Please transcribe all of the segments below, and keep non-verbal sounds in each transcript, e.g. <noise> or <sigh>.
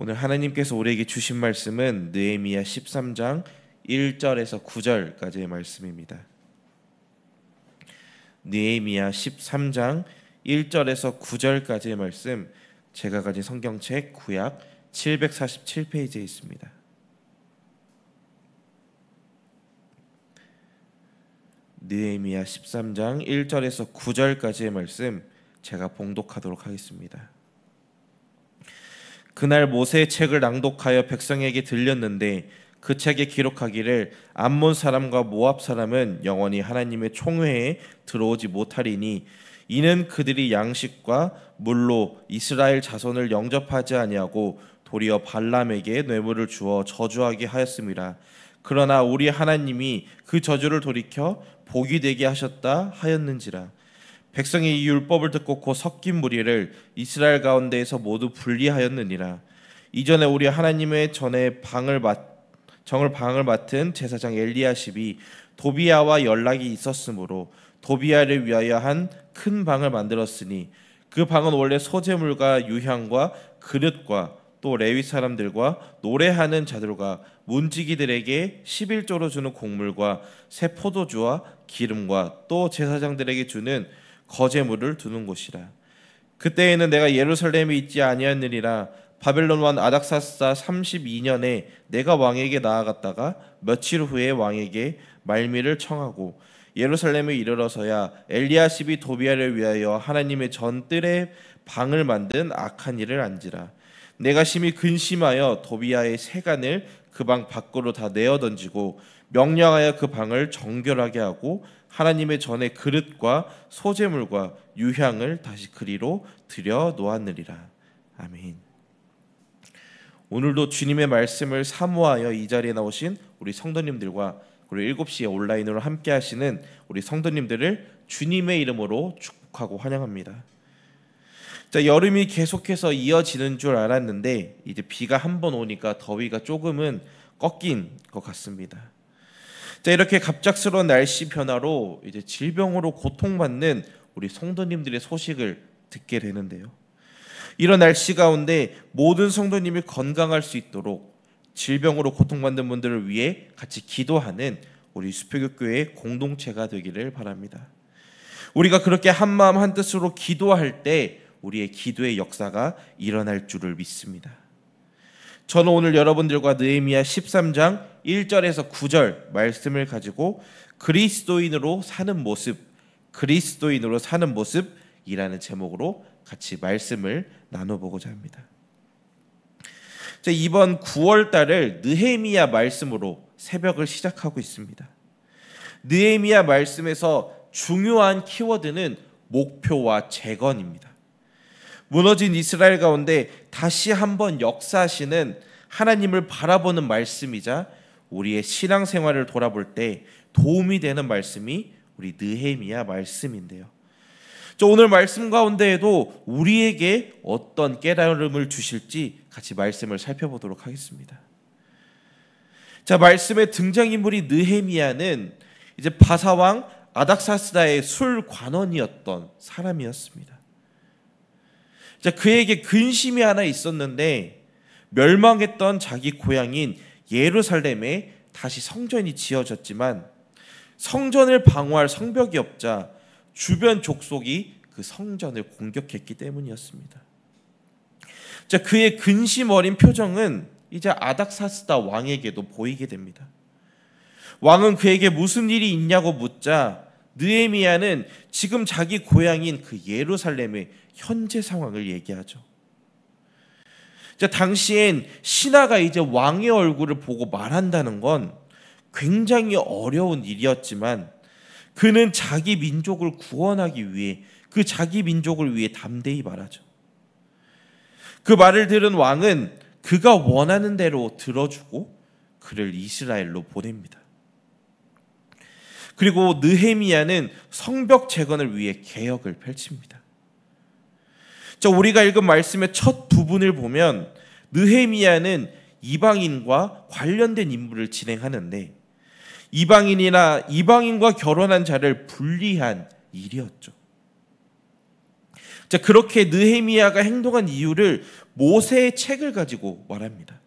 오늘 하나님께서 우리에게 주신 말씀은 느헤미야 13장 1절에서 9절까지의 말씀입니다. 느헤미야 13장 1절에서 9절까지의 말씀 제가 가진 성경책 구약 747페이지에 있습니다. 느헤미야 13장 1절에서 9절까지의 말씀 제가 봉독하도록 하겠습니다. 그날 모세의 책을 낭독하여 백성에게 들렸는데 그 책에 기록하기를 암몬 사람과 모압 사람은 영원히 하나님의 총회에 들어오지 못하리니 이는 그들이 양식과 물로 이스라엘 자손을 영접하지 아니하고 도리어 발람에게 뇌물을 주어 저주하게 하였음이라 그러나 우리 하나님이 그 저주를 돌이켜 복이 되게 하셨다 하였는지라 백성이 이 율법을 듣고 고 섞인 무리를 이스라엘 가운데에서 모두 분리하였느니라. 이전에 우리 하나님의 전에 방을 맡 정을 방을 맡은 제사장 엘리야십이 도비야와 연락이 있었으므로 도비야를 위하여 한 큰 방을 만들었으니 그 방은 원래 소재물과 유향과 그릇과 또 레위 사람들과 노래하는 자들과 문지기들에게 11조로 주는 곡물과 새 포도주와 기름과 또 제사장들에게 주는 거제물을 두는 곳이라. 그때에는 내가 예루살렘에 있지 아니하느니라 바벨론 왕 아닥사스사 32년에 내가 왕에게 나아갔다가 며칠 후에 왕에게 말미를 청하고 예루살렘에 이르러서야 엘리야십이 도비아를 위하여 하나님의 전뜰에 방을 만든 악한 일을 안지라 내가 심히 근심하여 도비아의 세간을 그 방 밖으로 다 내어 던지고 명령하여 그 방을 정결하게 하고 하나님의 전에 그릇과 소재물과 유향을 다시 그리로 들여 놓았느니라. 아멘. 오늘도 주님의 말씀을 사모하여 이 자리에 나오신 우리 성도님들과 그리고 7시에 온라인으로 함께 하시는 우리 성도님들을 주님의 이름으로 축복하고 환영합니다. 자, 여름이 계속해서 이어지는 줄 알았는데 이제 비가 한 번 오니까 더위가 조금은 꺾인 것 같습니다. 자, 이렇게 갑작스러운 날씨 변화로 이제 질병으로 고통받는 우리 성도님들의 소식을 듣게 되는데요. 이런 날씨 가운데 모든 성도님이 건강할 수 있도록 질병으로 고통받는 분들을 위해 같이 기도하는 우리 수표교회의 공동체가 되기를 바랍니다. 우리가 그렇게 한마음 한뜻으로 기도할 때 우리의 기도의 역사가 일어날 줄을 믿습니다. 저는 오늘 여러분들과 느헤미야 13장 1절에서 9절 말씀을 가지고 그리스도인으로 사는 모습, 그리스도인으로 사는 모습이라는 제목으로 같이 말씀을 나눠보고자 합니다. 이번 9월 달을 느헤미야 말씀으로 새벽을 시작하고 있습니다. 느헤미야 말씀에서 중요한 키워드는 목표와 재건입니다. 무너진 이스라엘 가운데 다시 한번 역사하시는 하나님을 바라보는 말씀이자 우리의 신앙생활을 돌아볼 때 도움이 되는 말씀이 우리 느헤미야 말씀인데요. 저 오늘 말씀 가운데에도 우리에게 어떤 깨달음을 주실지 같이 말씀을 살펴보도록 하겠습니다. 자, 말씀의 등장인물이 느헤미야는 이제 바사왕 아닥사스다의 술 관원이었던 사람이었습니다. 자, 그에게 근심이 하나 있었는데 멸망했던 자기 고향인 예루살렘에 다시 성전이 지어졌지만 성전을 방어할 성벽이 없자 주변 족속이 그 성전을 공격했기 때문이었습니다. 자, 그의 근심 어린 표정은 이제 아닥사스다 왕에게도 보이게 됩니다. 왕은 그에게 무슨 일이 있냐고 묻자 느헤미야는 지금 자기 고향인 그 예루살렘의 현재 상황을 얘기하죠. 당시엔 신하가 이제 왕의 얼굴을 보고 말한다는 건 굉장히 어려운 일이었지만 그는 자기 민족을 구원하기 위해 그 자기 민족을 위해 담대히 말하죠. 그 말을 들은 왕은 그가 원하는 대로 들어주고 그를 이스라엘로 보냅니다. 그리고 느헤미야는 성벽 재건을 위해 개혁을 펼칩니다. 자, 우리가 읽은 말씀의 첫 부분을 보면 느헤미야는 이방인과 관련된 임무를 진행하는데 이방인이나 이방인과 결혼한 자를 분리한 일이었죠. 자, 그렇게 느헤미야가 행동한 이유를 모세의 책을 가지고 말합니다.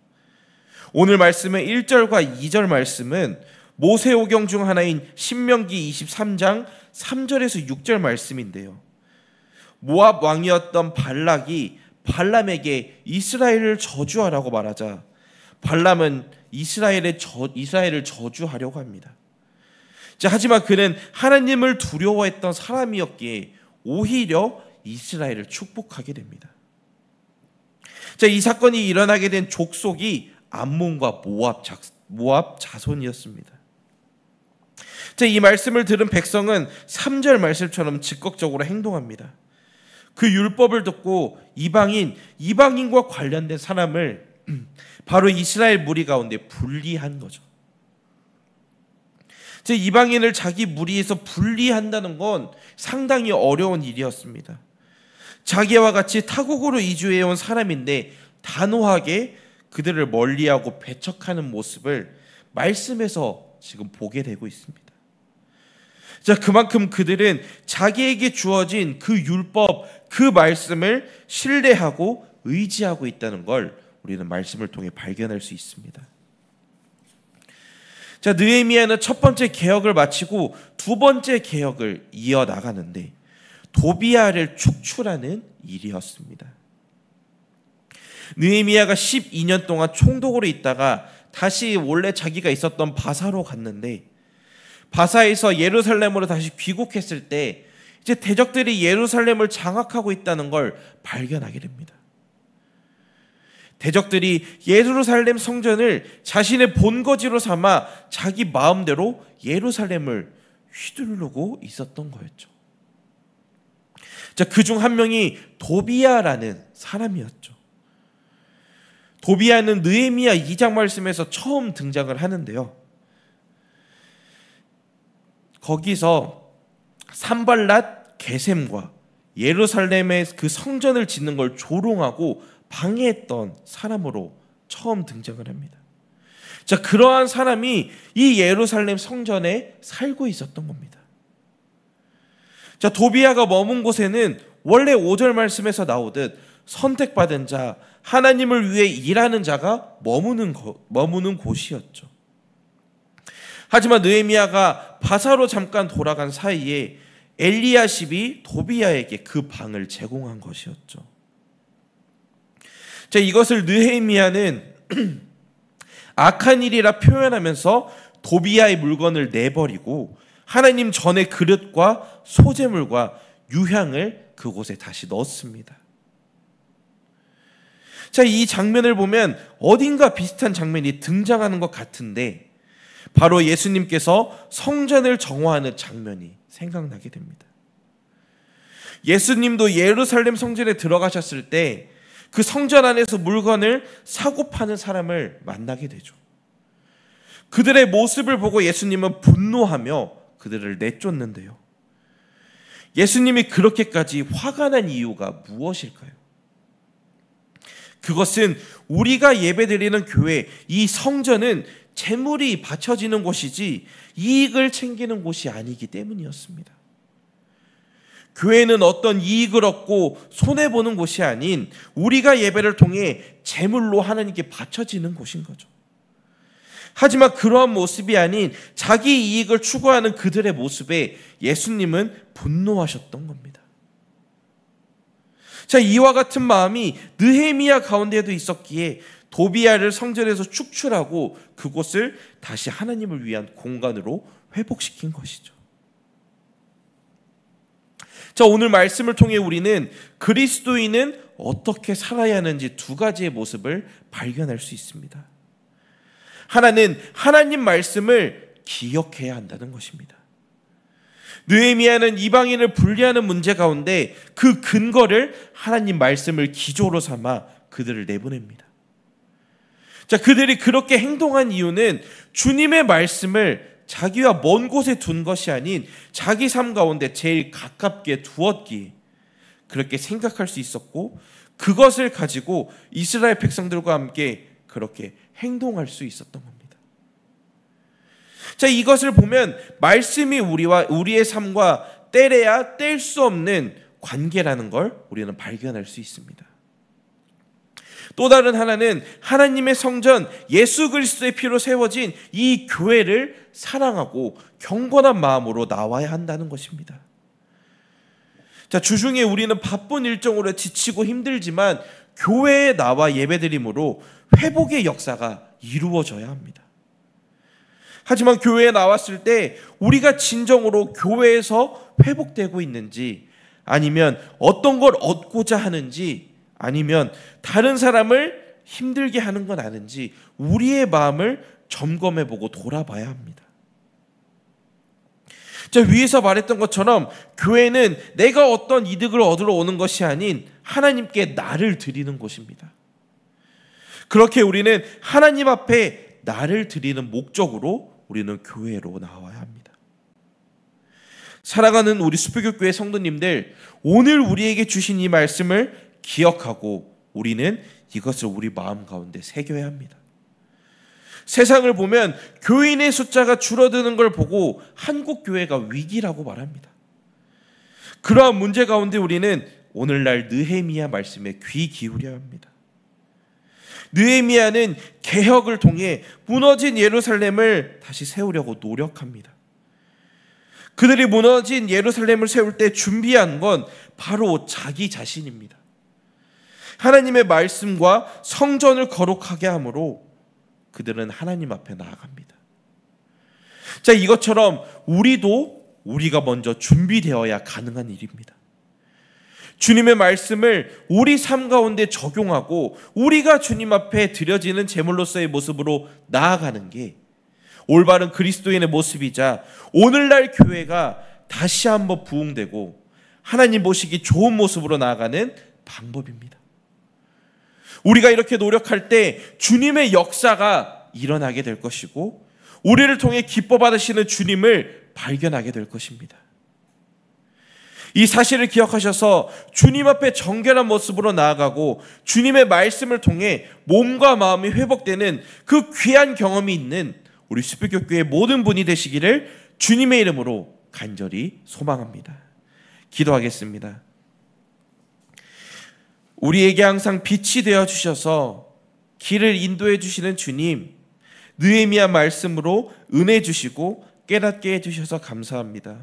오늘 말씀의 1절과 2절 말씀은 모세오경 중 하나인 신명기 23장 3절에서 6절 말씀인데요. 모압 왕이었던 발락이 발람에게 이스라엘을 저주하라고 말하자 발람은 이스라엘의 저, 이스라엘을 저주하려고 합니다. 자, 하지만 그는 하나님을 두려워했던 사람이었기에 오히려 이스라엘을 축복하게 됩니다. 자, 이 사건이 일어나게 된 족속이 암몬과 모압, 자, 모압 자손이었습니다. 자, 이 말씀을 들은 백성은 3절 말씀처럼 즉각적으로 행동합니다. 그 율법을 듣고 이방인, 이방인과 관련된 사람을 <clears throat> 바로 이스라엘 무리 가운데 분리한 거죠. 즉 이방인을 자기 무리에서 분리한다는 건 상당히 어려운 일이었습니다. 자기와 같이 타국으로 이주해 온 사람인데 단호하게 그들을 멀리하고 배척하는 모습을 말씀에서 지금 보게 되고 있습니다. 자, 그만큼 그들은 자기에게 주어진 그 율법, 그 말씀을 신뢰하고 의지하고 있다는 걸 우리는 말씀을 통해 발견할 수 있습니다. 자, 느헤미야는 첫 번째 개혁을 마치고 두 번째 개혁을 이어 나가는데 도비아를 축출하는 일이었습니다. 느헤미야가 12년 동안 총독으로 있다가 다시 원래 자기가 있었던 바사로 갔는데 바사에서 예루살렘으로 다시 귀국했을 때 이제 대적들이 예루살렘을 장악하고 있다는 걸 발견하게 됩니다. 대적들이 예루살렘 성전을 자신의 본거지로 삼아 자기 마음대로 예루살렘을 휘두르고 있었던 거였죠. 자, 그 중 한 명이 도비야라는 사람이었죠. 도비야는 느헤미야 2장 말씀에서 처음 등장을 하는데요. 거기서 산발랏 개셈과 예루살렘의 그 성전을 짓는 걸 조롱하고 방해했던 사람으로 처음 등장을 합니다. 자, 그러한 사람이 이 예루살렘 성전에 살고 있었던 겁니다. 자, 도비야가 머문 곳에는 원래 5절 말씀에서 나오듯 선택받은 자, 하나님을 위해 일하는 자가 머무는, 거, 머무는 곳이었죠. 하지만 느헤미야가 바사로 잠깐 돌아간 사이에 엘리야십이 도비야에게 그 방을 제공한 것이었죠. 자, 이것을 느헤미야는 <clears throat> 악한 일이라 표현하면서 도비야의 물건을 내버리고 하나님 전의 그릇과 소재물과 유향을 그곳에 다시 넣었습니다. 자, 이 장면을 보면 어딘가 비슷한 장면이 등장하는 것 같은데 바로 예수님께서 성전을 정화하는 장면이 생각나게 됩니다. 예수님도 예루살렘 성전에 들어가셨을 때 그 성전 안에서 물건을 사고 파는 사람을 만나게 되죠. 그들의 모습을 보고 예수님은 분노하며 그들을 내쫓는데요. 예수님이 그렇게까지 화가 난 이유가 무엇일까요? 그것은 우리가 예배드리는 교회, 이 성전은 재물이 바쳐지는 곳이지 이익을 챙기는 곳이 아니기 때문이었습니다. 교회는 어떤 이익을 얻고 손해보는 곳이 아닌 우리가 예배를 통해 재물로 하나님께 바쳐지는 곳인 거죠. 하지만 그러한 모습이 아닌 자기 이익을 추구하는 그들의 모습에 예수님은 분노하셨던 겁니다. 자, 이와 같은 마음이 느헤미야 가운데에도 있었기에 도비아를 성전에서 축출하고 그곳을 다시 하나님을 위한 공간으로 회복시킨 것이죠. 자, 오늘 말씀을 통해 우리는 그리스도인은 어떻게 살아야 하는지 두 가지의 모습을 발견할 수 있습니다. 하나는 하나님 말씀을 기억해야 한다는 것입니다. 느헤미야는 이방인을 분리하는 문제 가운데 그 근거를 하나님 말씀을 기조로 삼아 그들을 내보냅니다. 자, 그들이 그렇게 행동한 이유는 주님의 말씀을 자기와 먼 곳에 둔 것이 아닌 자기 삶 가운데 제일 가깝게 두었기 그렇게 생각할 수 있었고 그것을 가지고 이스라엘 백성들과 함께 그렇게 행동할 수 있었던 겁니다. 자, 이것을 보면 말씀이 우리와 우리의 삶과 때려야 뗄 수 없는 관계라는 걸 우리는 발견할 수 있습니다. 또 다른 하나는 하나님의 성전 예수 그리스도의 피로 세워진 이 교회를 사랑하고 경건한 마음으로 나와야 한다는 것입니다. 자, 주중에 우리는 바쁜 일정으로 지치고 힘들지만 교회에 나와 예배드림으로 회복의 역사가 이루어져야 합니다. 하지만 교회에 나왔을 때 우리가 진정으로 교회에서 회복되고 있는지 아니면 어떤 걸 얻고자 하는지 아니면 다른 사람을 힘들게 하는 건 아닌지 우리의 마음을 점검해 보고 돌아봐야 합니다. 자, 위에서 말했던 것처럼 교회는 내가 어떤 이득을 얻으러 오는 것이 아닌 하나님께 나를 드리는 곳입니다. 그렇게 우리는 하나님 앞에 나를 드리는 목적으로 우리는 교회로 나와야 합니다. 사랑하는 우리 수표교교회 성도님들, 오늘 우리에게 주신 이 말씀을 기억하고 우리는 이것을 우리 마음 가운데 새겨야 합니다. 세상을 보면 교인의 숫자가 줄어드는 걸 보고 한국 교회가 위기라고 말합니다. 그러한 문제 가운데 우리는 오늘날 느헤미야 말씀에 귀 기울여야 합니다. 느헤미야는 개혁을 통해 무너진 예루살렘을 다시 세우려고 노력합니다. 그들이 무너진 예루살렘을 세울 때 준비한 건 바로 자기 자신입니다. 하나님의 말씀과 성전을 거룩하게 함으로 그들은 하나님 앞에 나아갑니다. 자, 이것처럼 우리도 우리가 먼저 준비되어야 가능한 일입니다. 주님의 말씀을 우리 삶 가운데 적용하고 우리가 주님 앞에 드려지는 제물로서의 모습으로 나아가는 게 올바른 그리스도인의 모습이자 오늘날 교회가 다시 한번 부흥되고 하나님 보시기 좋은 모습으로 나아가는 방법입니다. 우리가 이렇게 노력할 때 주님의 역사가 일어나게 될 것이고 우리를 통해 기뻐 받으시는 주님을 발견하게 될 것입니다. 이 사실을 기억하셔서 주님 앞에 정결한 모습으로 나아가고 주님의 말씀을 통해 몸과 마음이 회복되는 그 귀한 경험이 있는 우리 수백교 교회 모든 분이 되시기를 주님의 이름으로 간절히 소망합니다. 기도하겠습니다. 우리에게 항상 빛이 되어 주셔서 길을 인도해 주시는 주님, 느에미아 말씀으로 은혜 주시고 깨닫게 해 주셔서 감사합니다.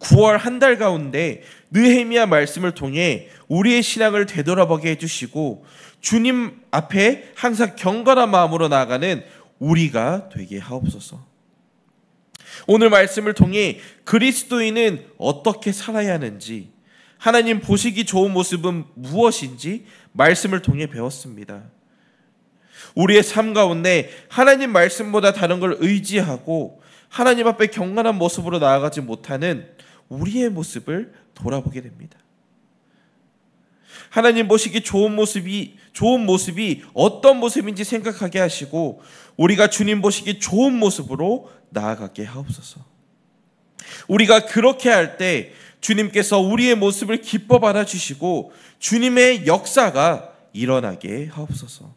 9월 한 달 가운데 느헤미야 말씀을 통해 우리의 신앙을 되돌아보게 해 주시고 주님 앞에 항상 경건한 마음으로 나아가는 우리가 되게 하옵소서. 오늘 말씀을 통해 그리스도인은 어떻게 살아야 하는지 하나님 보시기 좋은 모습은 무엇인지 말씀을 통해 배웠습니다. 우리의 삶 가운데 하나님 말씀보다 다른 걸 의지하고 하나님 앞에 경건한 모습으로 나아가지 못하는 우리의 모습을 돌아보게 됩니다. 하나님 보시기 좋은 모습이 좋은 모습이 어떤 모습인지 생각하게 하시고 우리가 주님 보시기 좋은 모습으로 나아가게 하옵소서. 우리가 그렇게 할때 주님께서 우리의 모습을 기뻐 받아주시고 주님의 역사가 일어나게 하옵소서.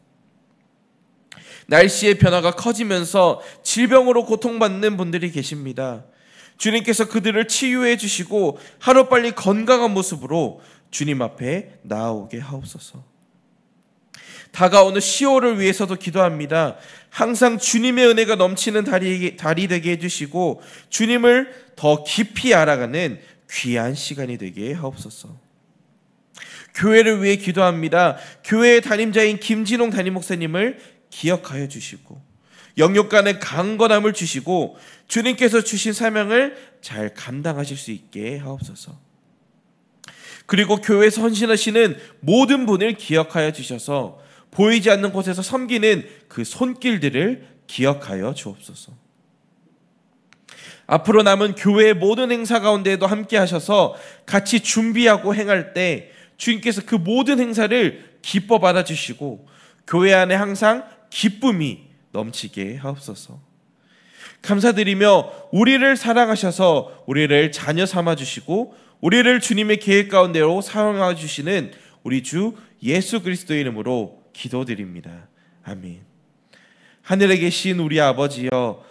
날씨의 변화가 커지면서 질병으로 고통받는 분들이 계십니다. 주님께서 그들을 치유해 주시고 하루빨리 건강한 모습으로 주님 앞에 나오게 하옵소서. 다가오는 1월을 위해서도 기도합니다. 항상 주님의 은혜가 넘치는 달이, 달이 되게 해주시고 주님을 더 깊이 알아가는 귀한 시간이 되게 하옵소서. 교회를 위해 기도합니다. 교회의 담임자인 김진홍 담임 목사님을 기억하여 주시고 영육 간의 강건함을 주시고 주님께서 주신 사명을 잘 감당하실 수 있게 하옵소서. 그리고 교회 선신하시는 모든 분을 기억하여 주셔서 보이지 않는 곳에서 섬기는 그 손길들을 기억하여 주옵소서. 앞으로 남은 교회의 모든 행사 가운데에도 함께 하셔서 같이 준비하고 행할 때 주님께서 그 모든 행사를 기뻐 받아주시고 교회 안에 항상 기쁨이 넘치게 하옵소서. 감사드리며 우리를 사랑하셔서 우리를 자녀 삼아 주시고 우리를 주님의 계획 가운데로 사용하 주시는 우리 주 예수 그리스도의 이름으로 기도드립니다. 아멘. 하늘에 계신 우리 아버지여